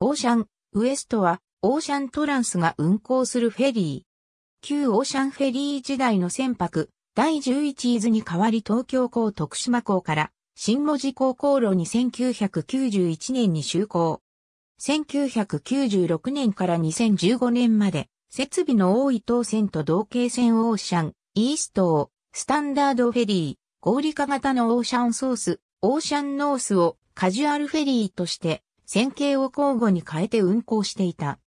オーシャン、ウエストは、オーシャントランスが運航するフェリー。旧オーシャンフェリー時代の船舶、第11伊豆に代わり東京港徳島港から、新文字港航路に1991年に就航。1996年から2015年まで、設備の多い当船と同型船オーシャン、イーストを、スタンダードフェリー、合理化型のオーシャンソース、オーシャンノースをカジュアルフェリーとして線形を交互に変えて運行していた。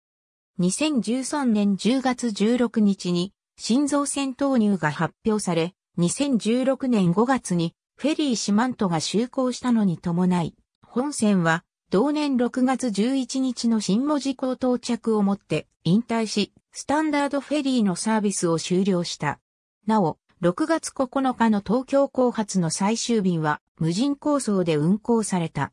2013年10月16日に新造船投入が発表され、2016年5月にフェリー四万十が就航したのに伴い、本線は同年6月11日の新文字港到着をもって引退し、スタンダードフェリーのサービスを終了した。なお、6月9日の東京港発の最終便は無人構想で運行された。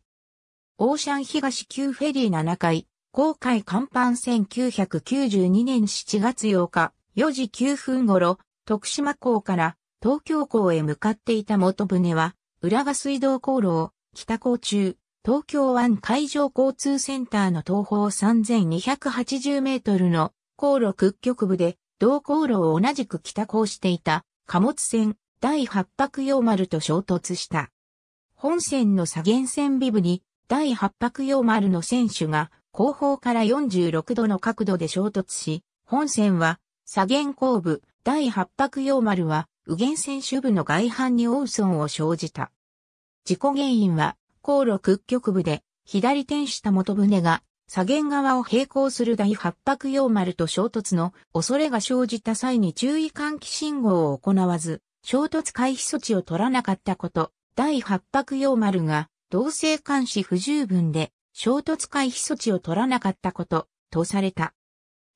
オーシャン東急フェリー7階、航海甲板1992年7月8日、4時9分頃、徳島港から東京港へ向かっていた元船は、浦賀水道航路を北港中、東京湾海上交通センターの東方3280メートルの航路屈曲部で、同航路を同じく北港していた貨物船第8白用丸と衝突した。本船の左舷船尾部に第8泊洋丸の選手が後方から46度の角度で衝突し、本線は左舷後部、第8泊洋丸は右舷選手部の外反に大損を生じた。事故原因は航路屈曲部で左転した元船が左舷側を並行する第八白洋丸と衝突の恐れが生じた際に注意喚起信号を行わず、衝突回避措置を取らなかったこと、第八白洋丸が同性監視不十分で衝突回避措置を取らなかったこと、とされた。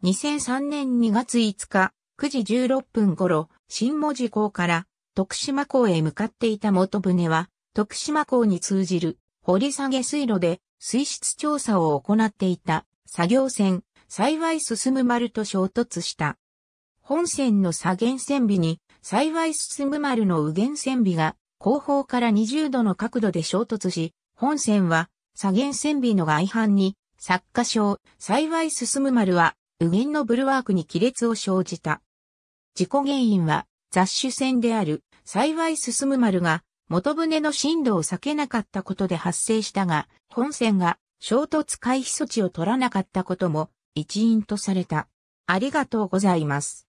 2003年2月5日、9時16分頃、新文字港から徳島港へ向かっていた元船は、徳島港に通じる掘り下げ水路で水質調査を行っていた作業船、幸い進む丸と衝突した。本船の左舷船尾に、幸い進む丸の右舷船尾が後方から20度の角度で衝突し、本線は左舷線尾の外反に、作家賞、幸い進む丸は、右舷のブルワークに亀裂を生じた。事故原因は、雑種線である、幸い進む丸が、元船の進路を避けなかったことで発生したが、本線が衝突回避措置を取らなかったことも一因とされた。ありがとうございます。